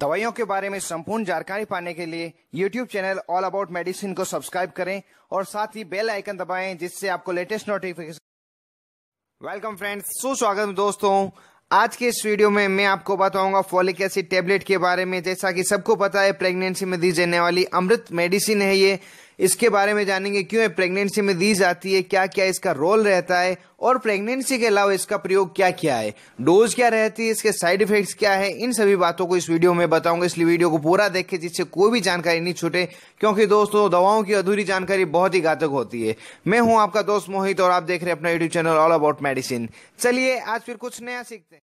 दवाइयों के बारे में संपूर्ण जानकारी पाने के लिए YouTube channel all about medicine को सब्सक्राइब करें और साथ ही बेल आइकन दबाएं जिससे आपको लेटेस्ट नोटिफिकेशन वेलकम फ्रेंड्स सुस्वागत दोस्तों आज के इस वीडियो में मैं आपको बताऊंगा फॉलिक एसिड टेबलेट के बारे में जैसा कि सबको पता है प्रेगनेंसी में दी जाने वाली अमृत मेडिसिन है ये इसके बारे में जानेंगे क्यों प्रेगनेंसी में दी जाती है क्या क्या इसका रोल रहता है और प्रेगनेंसी के अलावा इसका प्रयोग क्या क्या है डोज क्या रहती है इसके साइड इफेक्ट्स क्या है इन सभी बातों को इस वीडियो में बताऊंगा इसलिए वीडियो को पूरा देखे जिससे कोई भी जानकारी नहीं छूटे क्योंकि दोस्तों दवाओं की अधूरी जानकारी बहुत ही घातक होती है मैं हूं आपका दोस्त मोहित और आप देख रहे हैं अपना YouTube channel all about medicine चलिए आज फिर कुछ नया सीखते हैं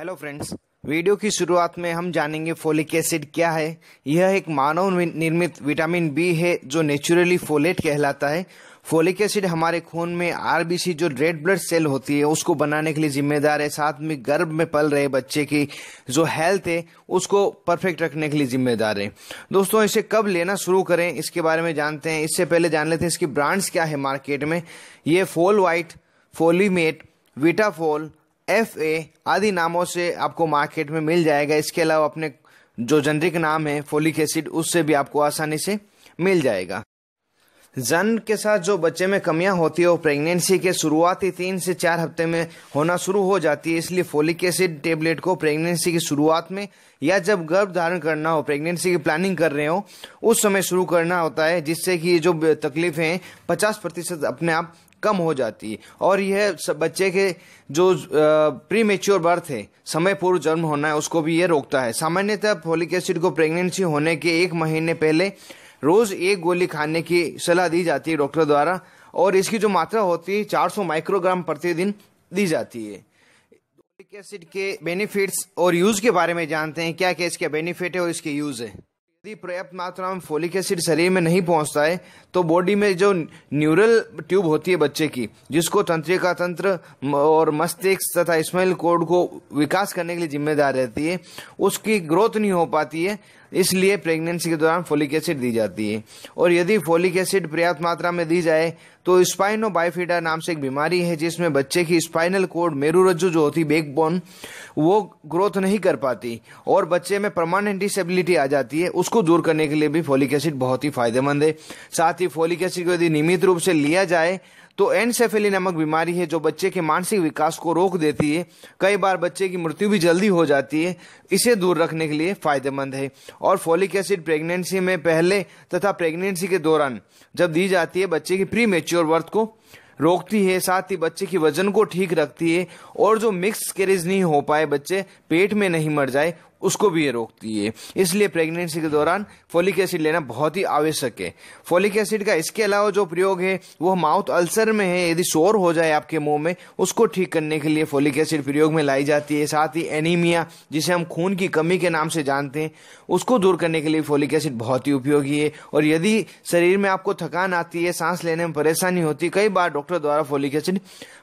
हेलो फ्रेंड्स वीडियो की शुरुआत में हम जानेंगे फोलिक एसिड क्या है यह एक मानव निर्मित विटामिन बी है जो नेचुरली फोलेट कहलाता है फोलिक एसिड हमारे खून में आरबीसी जो रेड ब्लड सेल होती है उसको बनाने के लिए जिम्मेदार है साथ में गर्भ में पल रहे बच्चे की जो हेल्थ है उसको परफेक्ट रखने के लिए जिम्मेदार है दोस्तों इसे कब लेना शुरू करें इसके बारे में जानते हैं इससे पहले जान लेते हैं इसकी ब्रांड्स क्या है मार्केट में ये फोल वाइट फोलीमेट विटाफोल एफ ए आदि नामों से आपको मार्केट में मिल जाएगा इसके अलावा अपने जो जेनरिक नाम है फोलिक एसिड उससे भी आपको आसानी से मिल जाएगा जन के साथ जो बच्चे में कमियां होती है वो प्रेगनेंसी के शुरुआती तीन से चार हफ्ते में होना शुरू हो जाती है इसलिए फोलिक एसिड टेबलेट को प्रेगनेंसी की शुरुआत में या जब गर्भ धारण करना हो प्रेगनेंसी की प्लानिंग कर रहे हो उस समय शुरू करना होता है जिससे कि ये जो तकलीफें हैं पचास प्रतिशत अपने आप कम हो जाती है और यह बच्चे के जो प्री मेच्योर बर्थ है समय पूर्व जन्म होना है उसको भी यह रोकता है सामान्यतः फोलिक एसिड को प्रेगनेंसी होने के एक महीने पहले रोज एक गोली खाने की सलाह दी जाती है डॉक्टर द्वारा और इसकी जो मात्रा होती है चार माइक्रोग्राम प्रतिदिन दी जाती है एसिड के बेनिफिट्स और यूज़ के बारे में जानते हैं क्या क्या इसके बेनिफिट है और इसके यूज़ है यदि पर्याप्त मात्रा में फोलिक एसिड शरीर में नहीं पहुंचता है तो बॉडी में जो न्यूरल ट्यूब होती है बच्चे की जिसको तंत्रिका तंत्र और मस्तिष्क तथा स्मेल कोड को विकास करने के लिए जिम्मेदार रहती है उसकी ग्रोथ नहीं हो पाती है इसलिए प्रेगनेंसी के दौरान फोलिक एसिड दी जाती है और यदि फोलिक एसिड पर्याप्त मात्रा में दी जाए तो स्पाइनो बाइफिडा नाम से एक बीमारी है जिसमें बच्चे की स्पाइनल कोड मेरू जो होती है बेकबोन वो ग्रोथ नहीं कर पाती और बच्चे में परमानेंट डिसेबिलिटी आ जाती है उसको दूर करने के लिए भी फोलिक एसिड बहुत ही फायदेमंद है साथ ही फोलिक एसिड को यदि नियमित रूप से लिया जाए तो एनसेफेली नामक बीमारी है जो बच्चे के मानसिक विकास को रोक देती है कई बार बच्चे की मृत्यु भी जल्दी हो जाती है इसे दूर रखने के लिए फायदेमंद है और फोलिक एसिड प्रेगनेंसी में पहले तथा प्रेगनेंसी के दौरान जब दी जाती है बच्चे की प्री मेच्योर बर्थ को रोकती है साथ ही बच्चे की वजन को ठीक रखती है और जो मिक्स कैरेज नहीं हो पाए बच्चे पेट में नहीं मर जाए उसको भी ये रोकती है इसलिए प्रेगनेंसी के दौरान फोलिक एसिड लेना बहुत ही आवश्यक है फोलिक एसिड का इसके अलावा जो प्रयोग है वो माउथ अल्सर में है यदि शोर हो जाए आपके मुंह में उसको ठीक करने के लिए फोलिक एसिड प्रयोग में लाई जाती है साथ ही एनीमिया जिसे हम खून की कमी के नाम से जानते हैं उसको दूर करने के लिए फोलिक एसिड बहुत ही उपयोगी है और यदि शरीर में आपको थकान आती है सांस लेने में परेशानी होती है कई बार डॉक्टर द्वारा फोलिक एसिड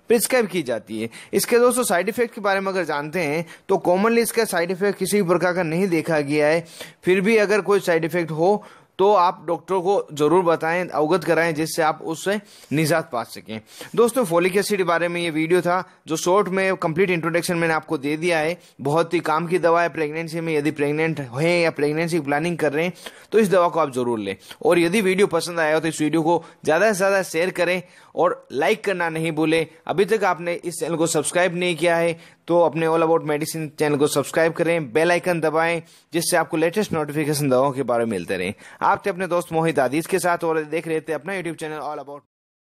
प्रिस्क्राइब की जाती है इसके दोस्तों साइड इफेक्ट के बारे में अगर जानते हैं तो कॉमनली इसका साइड इफेक्ट किसी प्रकार का नहीं देखा गया है फिर भी अगर कोई साइड इफेक्ट हो तो आप डॉक्टर को ज़रूर बताएं अवगत कराएं जिससे आप उससे निजात पा सकें दोस्तों फोलिक एसिड के बारे में ये वीडियो था जो शॉर्ट में कंप्लीट इंट्रोडक्शन मैंने आपको दे दिया है बहुत ही काम की दवा है प्रेगनेंसी में यदि प्रेग्नेंट हैं या प्रेगनेंसी प्लानिंग कर रहे हैं तो इस दवा को आप ज़रूर लें और यदि वीडियो पसंद आया हो तो इस वीडियो को ज़्यादा से ज़्यादा शेयर करें और लाइक करना नहीं भूलें अभी तक आपने इस चैनल को सब्सक्राइब नहीं किया है तो अपने ऑल अबाउट मेडिसिन चैनल को सब्सक्राइब करें बेल आइकन दबाएं जिससे आपको लेटेस्ट नोटिफिकेशन दवाओं के बारे में मिलते रहें आप थे अपने दोस्त मोहित आदिश के साथ और देख रहे थे अपना यूट्यूब चैनल ऑल अबाउट